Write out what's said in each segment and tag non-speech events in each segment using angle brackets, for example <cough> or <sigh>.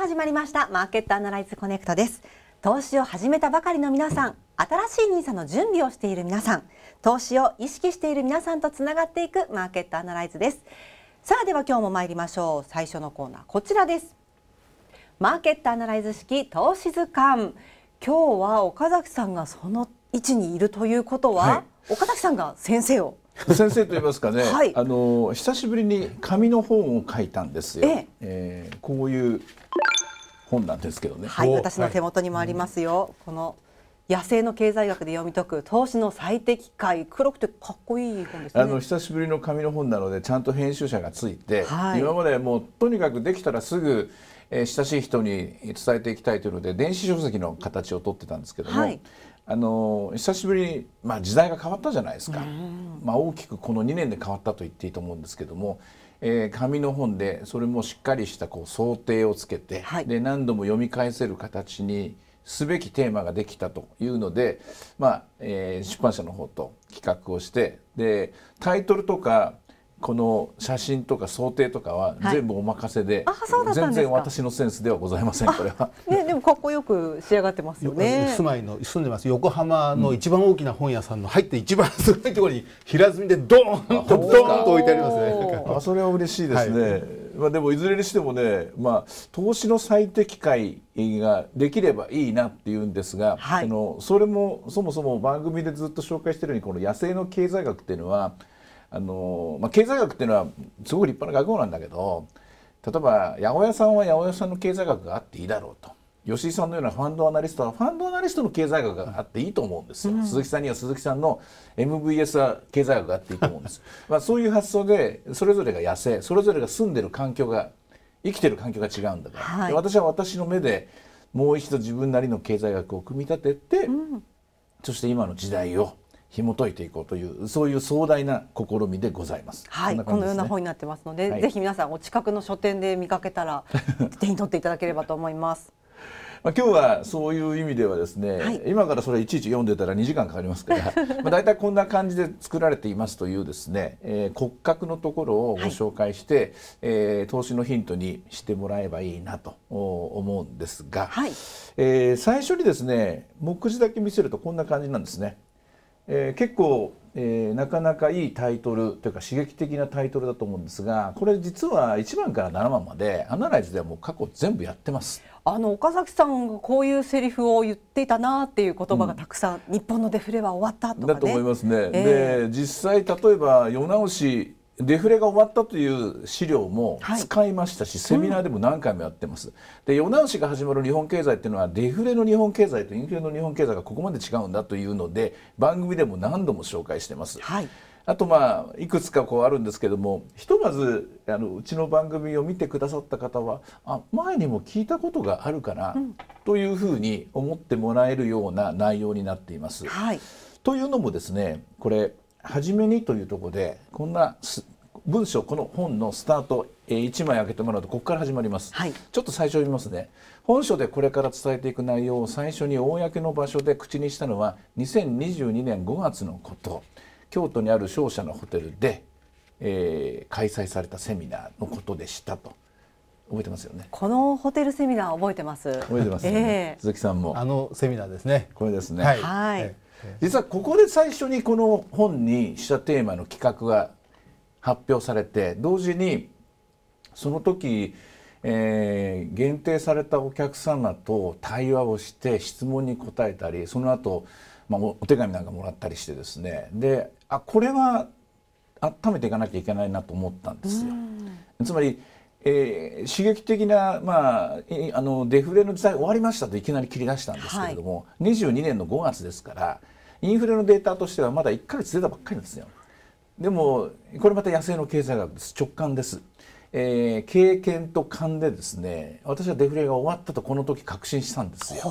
始まりましたマーケットアナライズコネクトです投資を始めたばかりの皆さん新しい NISA の準備をしている皆さん投資を意識している皆さんとつながっていくマーケットアナライズですさあでは今日も参りましょう最初のコーナーこちらですマーケットアナライズ式投資図鑑今日は岡崎さんがその位置にいるということは、はい、岡崎さんが先生を先生と言いますかね、はい、あの久しぶりに紙の本を書いたんですよ。えええー、こういう本なんですけどね。はい、私の手元にもありますよ。この野生の経済学で読み解く投資の最適解黒くてかっこいい本です、ね、あの久しぶりの紙の本なのでちゃんと編集者がついて、はい、今までもうとにかくできたらすぐ、えー、親しい人に伝えていきたいというので電子書籍の形を取ってたんですけども、はい、あの久しぶりに、まあ、時代が変わったじゃないですか、まあ、大きくこの2年で変わったと言っていいと思うんですけどもえー、紙の本でそれもしっかりしたこう想定をつけて、はい、で何度も読み返せる形にすべきテーマができたというので、まあえー、出版社の方と企画をしてでタイトルとかこの写真とか想定とかは全部お任せで、はい、全然私のセンスではございませんこれは。ねでもかっこよく仕上がってますよね。住まいの住んでます横浜の一番大きな本屋さんの入って一番すごいところに平積みでドーンとドーンと置いてありますね。あそれは嬉しいですね。はい、まあでもいずれにしてもね、まあ投資の最適解ができればいいなっていうんですが、はい、のそれもそもそも番組でずっと紹介しているようにこの野生の経済学っていうのは。あの、まあ、経済学っていうのはすごく立派な学問なんだけど例えば八百屋さんは八百屋さんの経済学があっていいだろうと。吉井さんのようなファンドアナリストはファンドアナリストの経済学があっていいと思うんですよ、うん、鈴木さんには鈴木さんの MVS は経済学があっていいと思うんです <laughs> まあそういう発想でそれぞれが野生それぞれが住んでる環境が生きてる環境が違うんだから、はい、私は私の目でもう一度自分なりの経済学を組み立てて、うん、そして今の時代を紐解いていこうというそういう壮大な試みでございます。はい、ね、このような本になってますので、はい、ぜひ皆さんお近くの書店で見かけたら <laughs> 手に取っていただければと思います。<laughs> まあ、今日はそういう意味ではですね、はい、今からそれいちいち読んでたら2時間かかりますから <laughs> まあ大体こんな感じで作られていますというですね、えー、骨格のところをご紹介して、はい、えー、投資のヒントにしてもらえばいいなと思うんですが、はい、えー、最初にですね目次だけ見せるとこんな感じなんですね。えー、結構、えー、なかなかいいタイトルというか刺激的なタイトルだと思うんですがこれ実は1番から7番までアナライズではもう過去全部やってます。あの岡崎さんがこういうセリフを言っていたなっていう言葉がたくさん、うん、日本のデフレは終わったとか、ね、だと思いますね。えー、で実際例えば世直しデフレが終わったという資料も使いましたし、セミナーでも何回もやってます。で世直しが始まる日本経済っていうのはデフレの日本経済とインフレの日本経済がここまで違うんだというので番組でも何度も紹介してます。はい、あとまあいくつかこうあるんですけどもひとまずあのうちの番組を見てくださった方はあ前にも聞いたことがあるかな、うん、というふうに思ってもらえるような内容になっています。はい、というのもですねこれ初めにというとこでこんな文章この本のスタート、えー、1枚開けてもらうとここから始まります、はい、ちょっと最初読みますね本書でこれから伝えていく内容を最初に公の場所で口にしたのは2022年5月のこと京都にある商社のホテルで、えー、開催されたセミナーのことでしたと。覚えてますよね。このホテルセミナー覚えてます。覚えてます、ね、えー、鈴木さんも。あのセミナーですね。これですね。はい。はい実はここで最初にこの本にしたテーマの企画が発表されて同時にその時、えー、限定されたお客様と対話をして質問に答えたりその後、まあ、お手紙なんかもらったりしてですねであこれは温めていかなきゃいけないなと思ったんですよ。つまりえー、刺激的な、まあ、あのデフレの時代終わりましたといきなり切り出したんですけれども、はい、22年の5月ですからインフレのデータとしてはまだ1ヶ月出たばっかりなんですよでもこれまた野生の経済学です直感です、えー、経験と勘でですね私はデフレが終わったとこの時確信したんですよ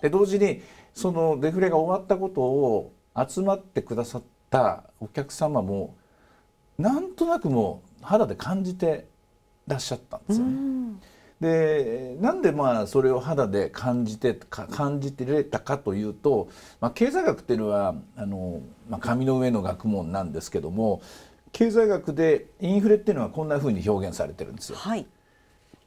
で同時にそのデフレが終わったことを集まってくださったお客様もなんとなくもう肌で感じてらっしゃったんですよね。でなんでまあそれを肌で感じて感じてれたかというと、まあ、経済学っていうのはあの、まあ、紙の上の学問なんですけども経済学でインフレっていうのはこんなふうに表現されてるんですよ。はい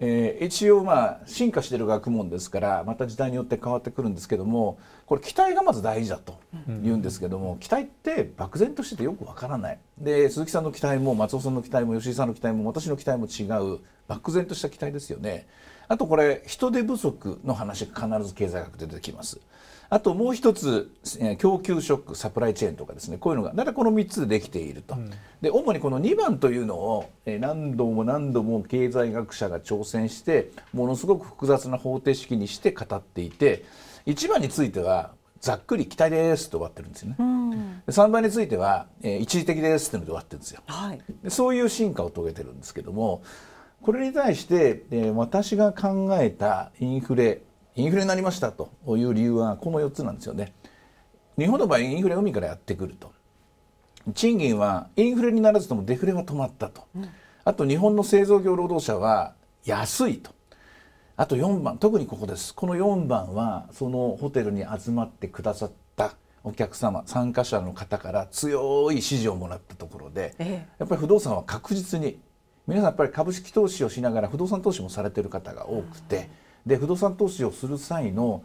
えー、一応まあ進化している学問ですからまた時代によって変わってくるんですけどもこれ期待がまず大事だと言うんですけども、うん、期待って漠然としててよくわからないで鈴木さんの期待も松尾さんの期待も吉井さんの期待も私の期待も違う漠然とした期待ですよね。あとこれ人手不足の話必ず経済学で出てきます。あともう一つ、えー、供給ショックサプライチェーンとかですねこういうのがだいたいこの3つでできていると、うん、で主にこの2番というのを、えー、何度も何度も経済学者が挑戦してものすごく複雑な方程式にして語っていて1番についてはざっくり期待ですと終わってるんですよね、うん、3番については、えー、一時的ですってので終わってるんですよ、はい、でそういう進化を遂げてるんですけどもこれに対して、えー、私が考えたインフレインフレになりましたという理由はこの4つなんですよね。日本の場合インフレ海からやってくると賃金はインフレにならずともデフレは止まったと、うん、あと日本の製造業労働者は安いとあと4番特にここですこの4番はそのホテルに集まってくださったお客様参加者の方から強い支持をもらったところで、ええ、やっぱり不動産は確実に皆さんやっぱり株式投資をしながら不動産投資もされてる方が多くて、で不動産投資をする際の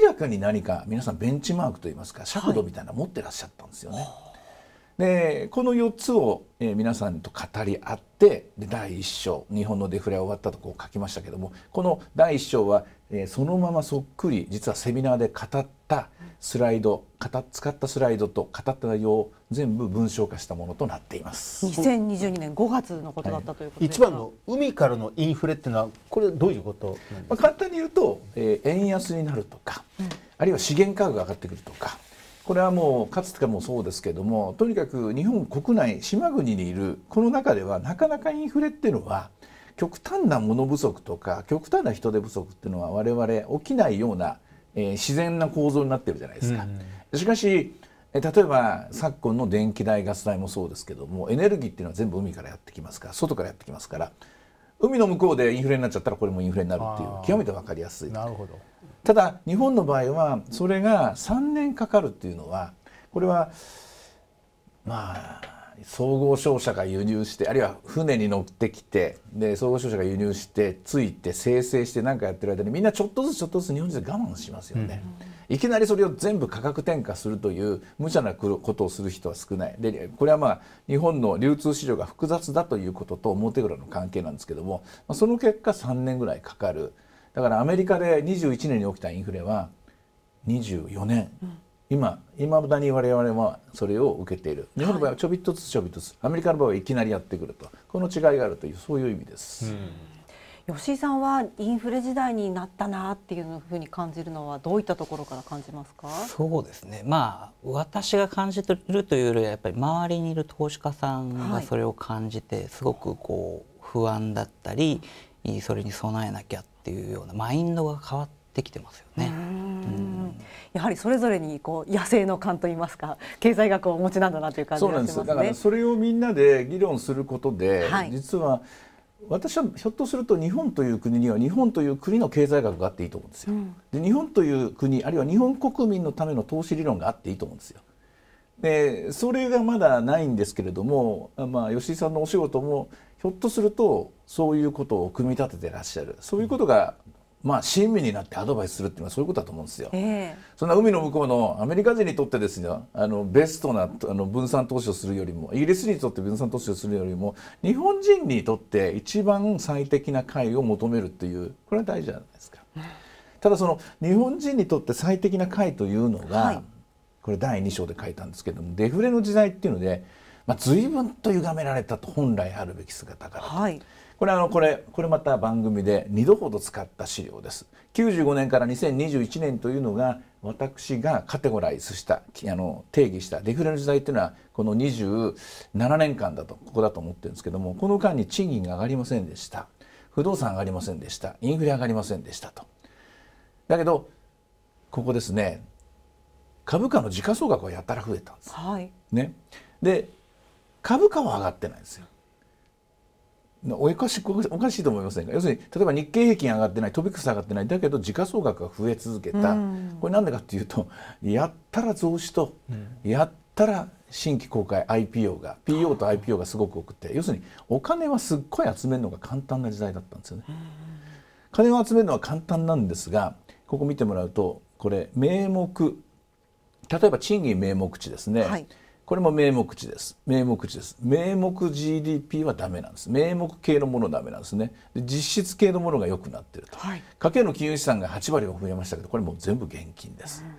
明らかに何か皆さんベンチマークといいますか尺度みたいなの持ってらっしゃったんですよね。でこの4つを、え皆さんと語り合ってで第1章日本のデフレが終わったとこう書きましたけどもこの第1章はえー、そのままそっくり実はセミナーで語ったスライド使ったスライドと語った内容を全部文章化したものとなっています2022年5月のことだったということで、はい、一番の海からのインフレっていうのはこれどういうことまあ、簡単に言うと、えー、円安になるとか、うん、あるいは資源価格が上がってくるとかこれはもうかつてかもそうですけどもとにかく日本国内島国にいるこの中ではなかなかインフレっていうのは極端な物不足とか極端な人手不足っていうのは我々起きないような、えー、自然な構造になってるじゃないですか。しかし例えば昨今の電気代ガス代もそうですけどもエネルギーっていうのは全部海からやってきますから外からやってきますから海の向こうでインフレになっちゃったらこれもインフレになるっていう極めて分かりやすいなるほどただ日本の場合はそれが3年かかるっていうのはこれはまあ総合商社が輸入してあるいは船に乗ってきてで総合商社が輸入してついて生成して何かやってる間にみんなちょっとずつちょっとずつ日本人で我慢しますよね。うん、いきなりそれを全部価格転嫁するという無茶なことをする人は少ないでこれはまあ日本の流通市場が複雑だということと表裏の関係なんですけどもその結果3年ぐらいかかるだからアメリカで21年に起きたインフレは24年。うん今いまだに我々はそれを受けている日本の場合はちょびっとずつちょびっとずつアメリカの場合はいきなりやってくるとこの違いがあるというそういう意味です。吉井さんはインフレ時代になったなっていうふうに感じるのはどういったところから感じますかそうですねまあ私が感じてるというよりはやっぱり周りにいる投資家さんがそれを感じてすごくこう不安だったりそれに備えなきゃっていうようなマインドが変わってきてますよね。、やはりそれぞれにこう野生の勘といいますか経済学をお持ちなんだなという感じがしますね。なんですだからそれをみんなで議論することで、はい、実は私はひょっとすると日本という国には日本という国の経済学があっていいと思うんですよ。で日本という国あるいは日本国民のための投資理論があっていいと思うんですよ。でそれがまだないんですけれども、まあ、吉井さんのお仕事もひょっとするとそういうことを組み立ててらっしゃるそういうことがまあ、親身になってアドバイスするっていうのはそういうことだと思うんですよ。えー、そんな海の向こうのアメリカ人にとってですねあのベストなあの分散投資をするよりもイギリスにとって分散投資をするよりも日本人にとって一番最適な会を求めるっていうこれは大事じゃないですか。ただその日本人にとって最適な会というのが、はい、これ第2章で書いたんですけどもデフレの時代っていうので、まあ、随分と歪められたと本来あるべき姿からはいこれあのこれこれまた番組で2度ほど使った資料です95年から2021年というのが私がカテゴライズしたあの定義したデフレの時代というのはこの27年間だとここだと思ってるんですけどもこの間に賃金が上がりませんでした不動産上がりませんでしたインフレ上がりませんでしたとだけどここですね株価の時価総額はやたら増えたんです、はい、ね、で株価は上がってないんですよおかしおかしいと思いませんか要するに例えば日経平均上がってない飛びス上がってないだけど時価総額が増え続けた、うん、これ何でかっていうとやったら増資と、うん、やったら新規公開 IPO が PO と IPO がすごく多くて要するにお金はすっごい集めるのが簡単な時代だったんですよね。うん、金を集めるのは簡単なんですがここ見てもらうとこれ名目例えば賃金名目値ですね。はいこれも名目値です。名目値です。名目 GDP はダメなんです。名目系のものダメなんですね。で実質系のものが良くなってると。はい、家計の金融資産が8割が増えましたけど、これも全部現金です。うん、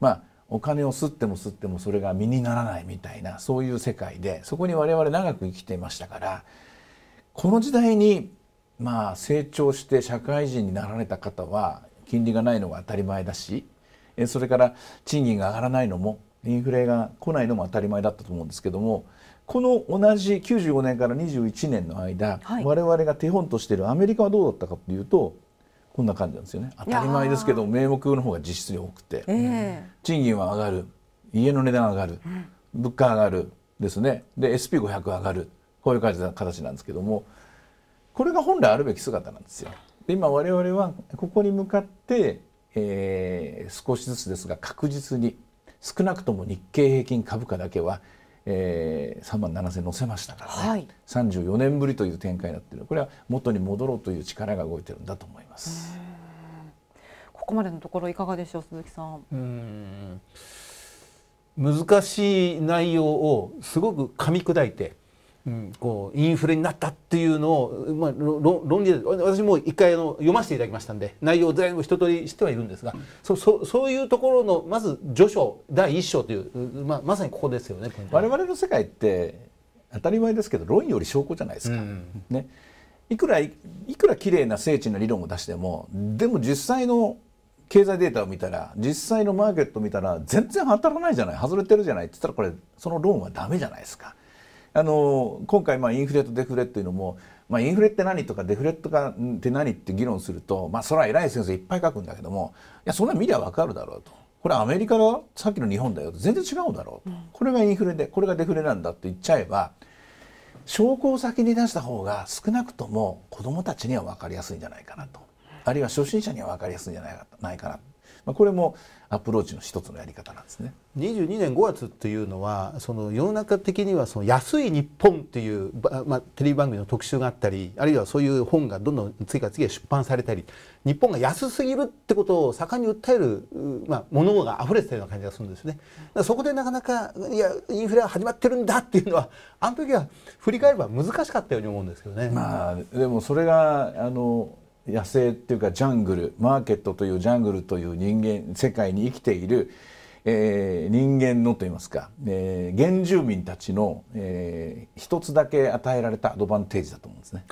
まあお金を吸っても吸ってもそれが身にならないみたいなそういう世界でそこに我々長く生きていましたからこの時代にまあ成長して社会人になられた方は金利がないのが当たり前だしそれから賃金が上がらないのもインフレが来ないのも当たり前だったと思うんですけどもこの同じ95年から21年の間、はい、我々が手本としているアメリカはどうだったかというとこんな感じなんですよね当たり前ですけど名目の方が実質に多くて、えー、賃金は上がる家の値段上がる、うん、物価上がるですねで SP500 上がるこういう感じ形なんですけどもこれが本来あるべき姿なんですよ。で今我々はここに向かって、えー、少しずつですが確実に少なくとも日経平均株価だけは、えー、3万7千0乗せましたからね、はい、34年ぶりという展開になっているこれは元に戻ろうという力が動いてるんだと思います。ここまでのところいかがでしょう鈴木さん。うん難しい内容をすごく噛み砕いてこうインフレになったっていうのを、まあ、論理で私も一回の読ませていただきましたんで内容全部一通り知ってはいるんですが、うん、そそそういうところのまず序章第一章という、まあ、まさにここですよね我々の世界って当たり前ですけど論より証拠じゃないですか。うん、ね、いくらいくら綺麗な精緻な理論を出してもでも実際の経済データを見たら実際のマーケット見たら全然当たらないじゃない外れてるじゃないって言ったらこれそのローンはダメじゃないですか。あの今回まあインフレとデフレっていうのも、まあ、インフレって何とかデフレとかって何って議論すると、まあ、それは偉い先生いっぱい書くんだけどもいやそんな見りゃ分かるだろうと。これアメリカのさっきの日本だよと全然違うだろうと、うん、これがインフレでこれがデフレなんだって言っちゃえば証拠を先に出した方が少なくとも子どもたちには分かりやすいんじゃないかなとあるいは初心者には分かりやすいんじゃないかな、まあ、これもアプローチの一つのやり方なんですね。22年5月というのはその世の中的にはその安い日本っていう、まあ、テレビ番組の特集があったりあるいはそういう本がどんどん次から次へ出版されたり日本が安すぎるってことを盛んに訴える、まあ、ものが溢れてたような感じがするんですね。そこでなかなかいやインフレは始まってるんだっていうのはあの時は振り返れば難しかったように思うんですけどね。まあ、でもそれがあの野生っていうかジャングルマーケットというジャングルという人間世界に生きている、えー、人間のといいますか、えー、原住民たちの、えー、一つだけ与えられたアドバンテージだと思うんですね。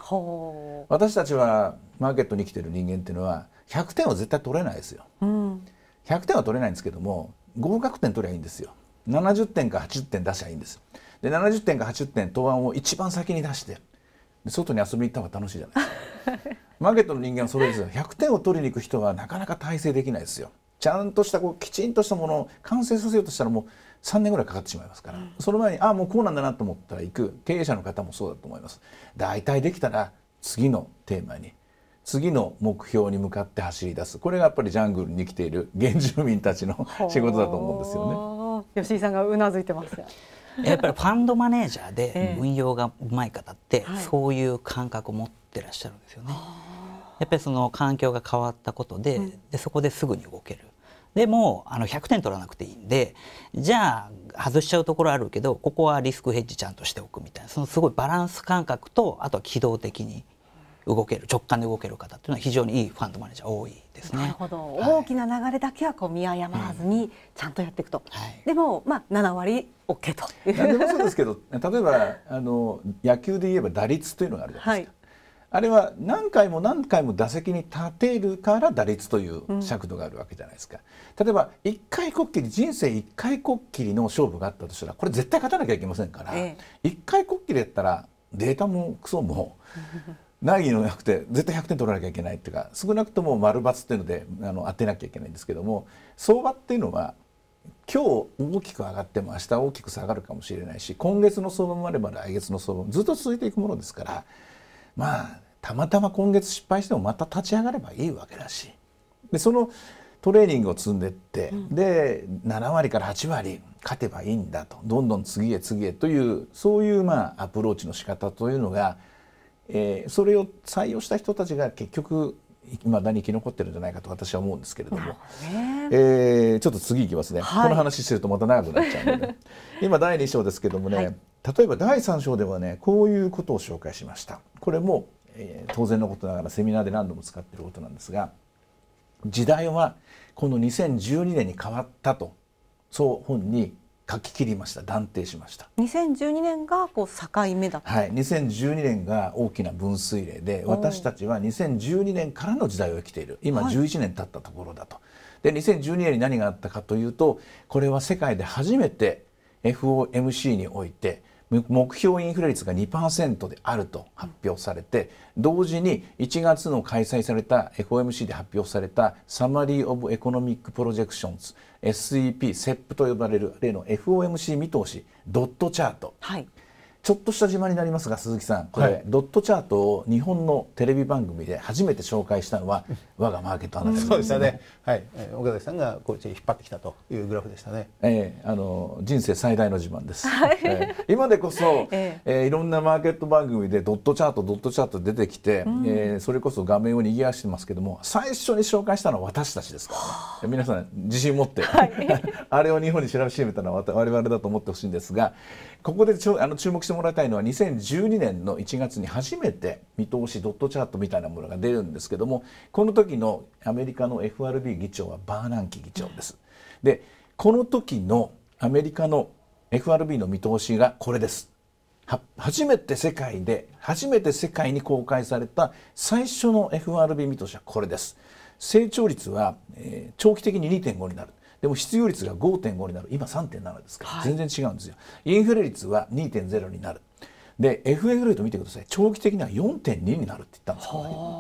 私たちはマーケットに生きてる人間っていうのは100点は絶対取れないですよ。うん、100点は取れないんですけども合格点取りゃいいんですよ。70点か80点出しゃいいんです。で70点か80点答案を一番先に出して外に遊びに行った方が楽しいじゃないですか。<laughs> マーケットの人間はそれですよ100点を取りに行く人はなかなか体制できないですよちゃんとしたこうきちんとしたものを完成させようとしたらもう3年ぐらいかかってしまいますから、うん、その前にああもうこうなんだなと思ったら行く経営者の方もそうだと思います大体できたら次のテーマに次の目標に向かって走り出すこれがやっぱりジャングルに来ている原住民たちの仕事だと思うんですよね吉井さんがうなずいてますやっぱりファンドマネージャーで運用がうまい方って、そういう感覚を持ってってらっしゃるんですよね。やっぱりその環境が変わったことでうん、でそこですぐに動ける。でもあの100点取らなくていいんでじゃあ外しちゃうところあるけどここはリスクヘッジちゃんとしておくみたいなそのすごいバランス感覚とあとは機動的に動ける直感で動ける方というのは非常にいいファンドマネージャー多いですね。なるほど、はい、大きな流れだけはこう見誤らずにちゃんとやっていくと、うんはい、でもまあ7割 OK と。何でもそうですけど例えばあの野球で言えば打率というのがあるじゃないですか。はいあれは何回も何回も打席に立てるから打率という尺度があるわけじゃないですか、うん、例えば一回こっきり人生一回こっきりの勝負があったとしたらこれ絶対勝たなきゃいけませんから、ええ、回こっきりやったらデータもクソも <laughs> ないのなくて絶対100点取らなきゃいけないっていうか少なくとも丸×っていうのであの当てなきゃいけないんですけども相場っていうのは今日大きく上がっても明日大きく下がるかもしれないし今月の相場もあれば来月の相場もずっと続いていくものですからまあたまたま今月失敗してもまた立ち上がればいいわけだしでそのトレーニングを積んでって、うん、で7割から8割勝てばいいんだとどんどん次へ次へというそういうまあアプローチの仕方というのが、えー、それを採用した人たちが結局いまだに生き残ってるんじゃないかと私は思うんですけれども、ねえー、ちょっと次いきますね、はい、この話してるとまた長くなっちゃうので、ね、<laughs> 今第2章ですけどもね、はい例えば第3章ではねこういうことを紹介しましたこれも、えー、当然のことながらセミナーで何度も使っていることなんですが時代はこの2012年に変わったとそう本に書き切りました断定しました2012年がこう境目だったはい2012年が大きな分水嶺で私たちは2012年からの時代を生きている今11年経ったところだと、はい、で2012年に何があったかというとこれは世界で初めて FOMC において目標インフレ率が2%であると発表されて、同時に1月の開催された FOMC で発表されたサマリー・オブ・エコノミック・プロジェクションズ SEP、SEP と呼ばれる例の FOMC 見通しドットチャート、はい、ちょっとした自慢になりますが鈴木さんこれ、はい、ドットチャートを日本のテレビ番組で初めて紹介したのは我がマーケットアナリストですね。ねはい、岡崎さんがこっち引っ張ってきたというグラフでしたね。ええー、あの人生最大の自慢です。<laughs> えー、今でこそ、えー、えー、いろんなマーケット番組でドットチャートドットチャート出てきて、うん、えそれこそ画面を賑わしてますけども最初に紹介したのは私たちですからね。皆さん自信持って、はい、<laughs> あれを日本に知らしめたのは我々だと思ってほしいんですが、ここでちょあの注目してもらいたいのは2012年の1月に初めて見通しドットチャートみたいなものが出るんですけどもこの時のアメリカの FRB 議長はバーナンキ議長です。でこの時のアメリカの FRB の見通しがこれです。初めて世界で初めて世界に公開された最初の FRB 見通しはこれです。成長率は、えー、長期的に2.5になる。でも失業率が5.5になる今3.7ですから、全然違うんですよ、はい、インフレ率は2.0になるで FF レート見てください長期的には4.2になるって言ったんです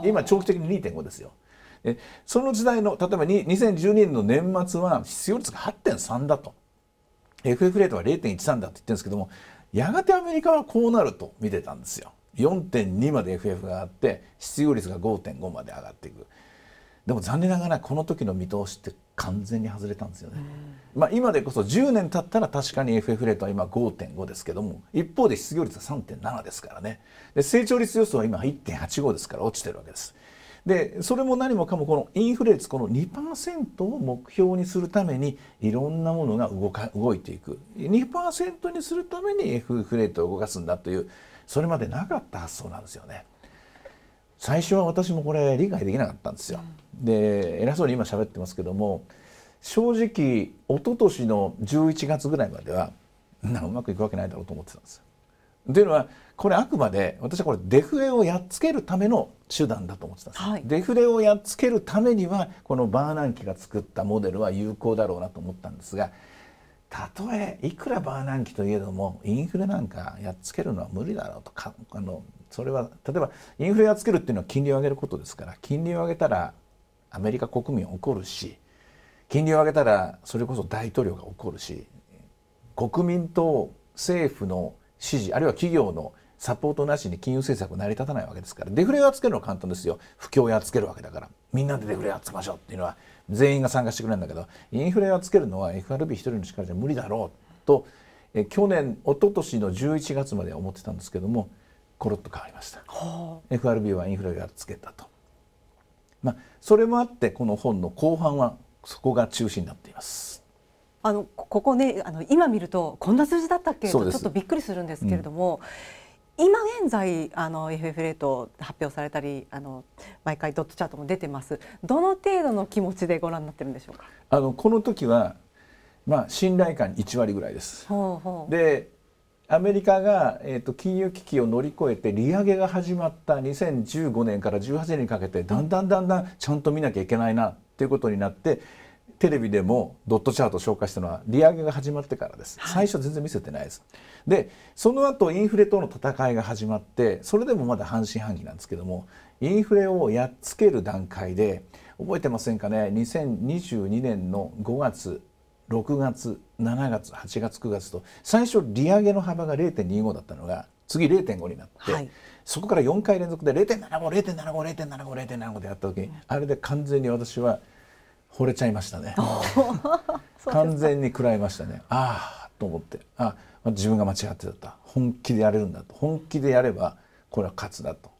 今長期的に2.5ですよでその時代の例えば2012年の年末は失業率が8.3だと FF レートは0.13だって言ってるんですけどもやがてアメリカはこうなると見てたんですよ4.2まで FF が上がって失業率が5.5まで上がっていくでも残念ながらこの時の見通しって完全に外れたんですよね。まあ、今でこそ10年経ったら確かに FF レートは今5.5ですけども一方で失業率は3.7ですからねで成長率予想は今1.85ですから落ちてるわけです。でそれも何もかもこのインフレ率この2%を目標にするためにいろんなものが動か動いていく2%にするために FF レートを動かすんだというそれまでなかった発想なんですよね。最初は私もこれ理解できなかったんですよ。うん、で偉そうに今喋ってますけども正直一昨年の11月ぐらいまではなうまくいくわけないだろうと思ってたんですよ。というのはこれあくまで私はこれデフレをやっつけるための手段だと思ってたんです、はい、デフレをやっつけるためにはこのバーナンキが作ったモデルは有効だろうなと思ったんですがたとえいくらバーナンキといえどもインフレなんかやっつけるのは無理だろうとかあのそれは例えばインフレをつけるっていうのは金利を上げることですから金利を上げたらアメリカ国民怒るし金利を上げたらそれこそ大統領が怒るし国民と政府の支持あるいは企業のサポートなしに金融政策成り立たないわけですからデフレをやっつけるのは簡単ですよ不況をやっつけるわけだからみんなでデフレやっつけましょうっていうのは全員が参加してくれるんだけどインフレをやっつけるのは FRB 一人の力じゃ無理だろうとえ去年一昨年の11月までは思ってたんですけどもコロッと変わりました FRB はインフレをつけたと、まあ、それもあってこの本の後半はそこが中心になっていますあのここねあの今見るとこんな数字だったっけとちょっとびっくりするんですけれども、うん、今現在あの FF レート発表されたりあの毎回ドットチャートも出てますどの程度の気持ちでご覧になってるんでしょうかあのこの時はまあ信頼感1割ぐらいですでアメリカが、えーと、金融危機を乗り越えて利上げが始まった2015年から18年にかけてだんだんだんだんちゃんと見なきゃいけないなっていうことになってテレビでもドットチャート紹介したのは利上げが始まってからです、最初全然見せてないですでその後インフレとの戦いが始まってそれでもまだ半信半疑なんですけどもインフレをやっつける段階で覚えてませんかね2022年の5月6月7月8月9月と最初利上げの幅が0.25だったのが次0.5になって、はい、そこから4回連続で0.750.750.750.75でやった時に、あれで完全に私は惚れちゃいましたね <laughs> 完全に食らいましたねああと思ってあ自分が間違ってた本気でやれるんだと本気でやればこれは勝つだと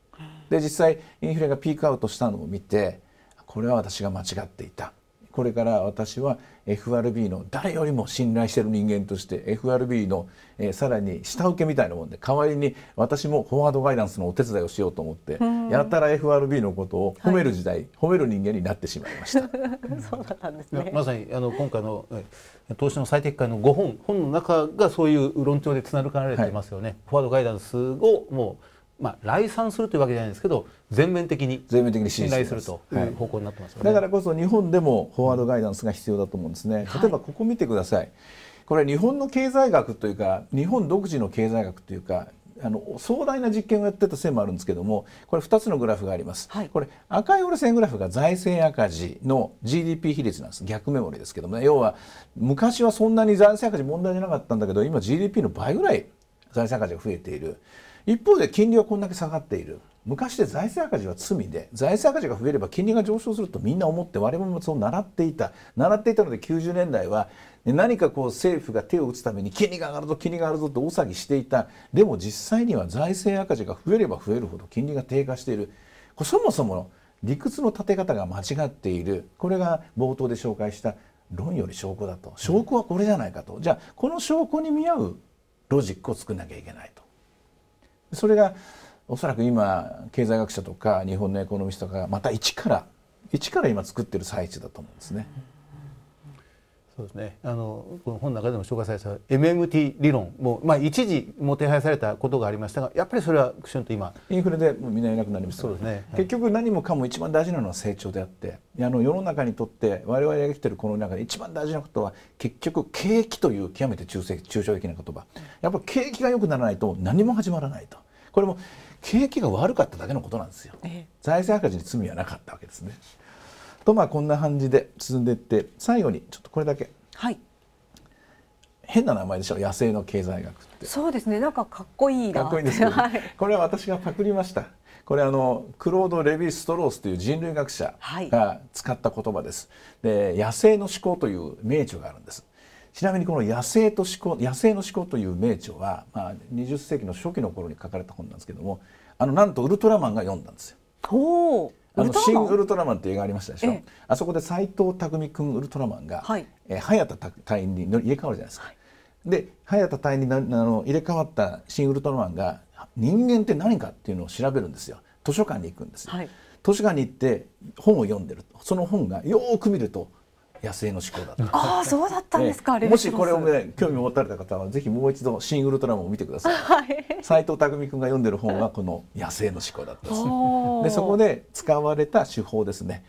で実際インフレがピークアウトしたのを見てこれは私が間違っていたこれから私は FRB の誰よりも信頼してる人間として FRB の、えさらに下請けみたいなもんで代わりに私もフォワードガイダンスのお手伝いをしようと思ってやたら FRB のことを褒める時代、はい、褒める人間になってしまいました。<laughs> そうだったんですねまさにあの今回の投資の最適化の5本本の中がそういう論調でつながれてますよね。はい、フォワードガイダンスをもうまあ、来賛するというわけじゃないですけど全面的に信頼するという方向になってます、ねだからこそ日本でもフォワードガイダンスが必要だと思うんですね、例えばここ見てください、はい、これ日本の経済学というか日本独自の経済学というかあの壮大な実験をやってたせいもあるんですけどもこれ2つのグラフがあります、はい、これ赤い折れ線グラフが財政赤字の GDP 比率なんです逆メモリですけどもね要は昔はそんなに財政赤字問題じゃなかったんだけど今 GDP の倍ぐらい財政赤字が増えている。一方で金利はこんだけ下がっている昔で財政赤字は罪で財政赤字が増えれば金利が上昇するとみんな思って我々もそう習っていた習っていたので90年代は何かこう政府が手を打つために金利が上がるぞ金利が上がるぞと大騒ぎしていたでも実際には財政赤字が増えれば増えるほど金利が低下しているそもそも理屈の立て方が間違っているこれが冒頭で紹介した論より証拠だと証拠はこれじゃないかとじゃあこの証拠に見合うロジックを作んなきゃいけないと。それがおそらく今経済学者とか日本のエコノミストがまた一から一から今作ってる最中だと思うんですね。うんそうですね、あのこの本の中でも紹介された MMT 理論も、まあ、一時もてはやされたことがありましたがやっぱりそれはクシんンと今インフレでもうみんないなくなりました、ね、そうですね、はい、結局何もかも一番大事なのは成長であってあの世の中にとって我々が生きてるこの中で一番大事なことは結局景気という極めて抽象的な言葉やっぱ景気が良くならないと何も始まらないとこれも景気が悪かっただけのことなんですよ、財政赤字に罪はなかったわけですね。とまあこんな感じで進んでいって最後にちょっとこれだけ、はい、変な名前でしょ野生の経済学ってそうですねなんかかっこいいかっこいいですけね <laughs> はい、これは私がパクりましたこれあのクロード・レヴィ・ストロースという人類学者が使った言葉です、はい、で野生の思考という名著があるんですちなみにこの野生と思考野生の思考という名著は、まあ、20世紀の初期の頃に書かれた本なんですけどもあのなんとウルトラマンが読んだんですよ。おーあの新ウルトラマンって映画ありましたでしょ、ええ、あそこで斎藤匠君ウルトラマンが、はい、え早田隊員に入れ替わるじゃないですか、はい、で早田隊員にあの入れ替わった新ウルトラマンが人間って何かっていうのを調べるんですよ図書館に行くんですよ、はい、図書館に行って本を読んでるその本がよく見ると野生の思考だったああそうだったんですか、ね、もしこれをね興味を持たれた方はぜひもう一度「シン・ウルトラムを見てください斎、はい、藤匠君が読んでる本はこの「野生の思考」だったですでそこで使われた手法ですね、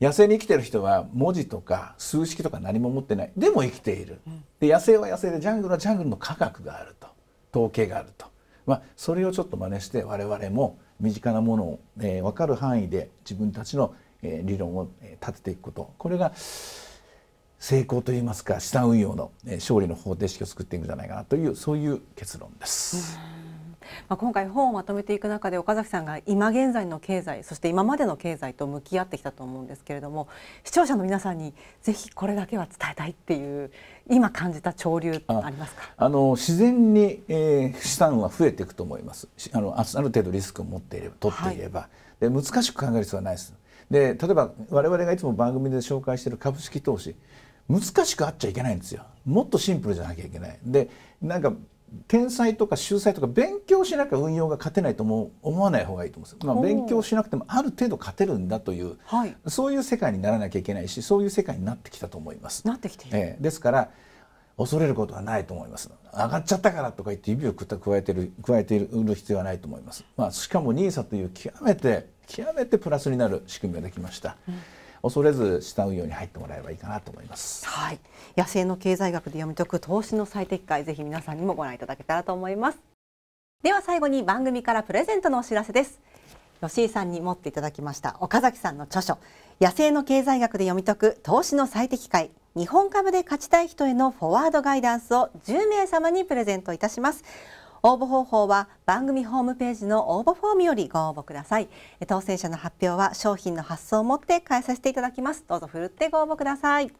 野生に生きてる人は文字とか数式とか何も持ってないでも生きているで野生は野生でジャングルはジャングルの科学があると統計があると、まあ、それをちょっと真似して我々も身近なものを、えー、分かる範囲で自分たちのえ理論を立てていくことこれが成功といいますか資産運用の勝利の方程式を作っていくんじゃないかなというそういう結論です。まあ、今回本をまとめていく中で岡崎さんが今現在の経済そして今までの経済と向き合ってきたと思うんですけれども視聴者の皆さんにぜひこれだけは伝えたいっていう今感じた潮流ありますかあの自然に、えー、資産は増えていくと思いますあのある程度リスクを持っていれば取っていれば、はい、で難しく考える必要はないですで例えば我々がいつも番組で紹介している株式投資難しくあっちゃいけないんですよもっとシンプルじゃなきゃいけないでなんか天才とか秀才とか勉強しなきゃ運用が勝てないとも思わない方がいいと思うんですよ、まあ、勉強しなくてもある程度勝てるんだという、はい、そういう世界にならなきゃいけないしそういう世界になってきたと思います。なってきてえー、ですから恐れることはないと思います。上がっちゃったからとか言って指をくた加えてる加えている必要はないと思います。まあしかもニーサという極めて極めてプラスになる仕組みができました。うん恐れず資産運用に入ってもらえばいいかなと思います。はい、野生の経済学で読み解く投資の最適解、ぜひ皆さんにもご覧いただけたらと思います。では最後に番組からプレゼントのお知らせです。吉井さんに持っていただきました岡崎さんの著書野生の経済学で読み解く投資の最適解日本株で勝ちたい人へのフォワードガイダンスを10名様にプレゼントいたします応募方法は番組ホームページの応募フォームよりご応募ください当選者の発表は商品の発送をもって返させていただきますどうぞふるってご応募ください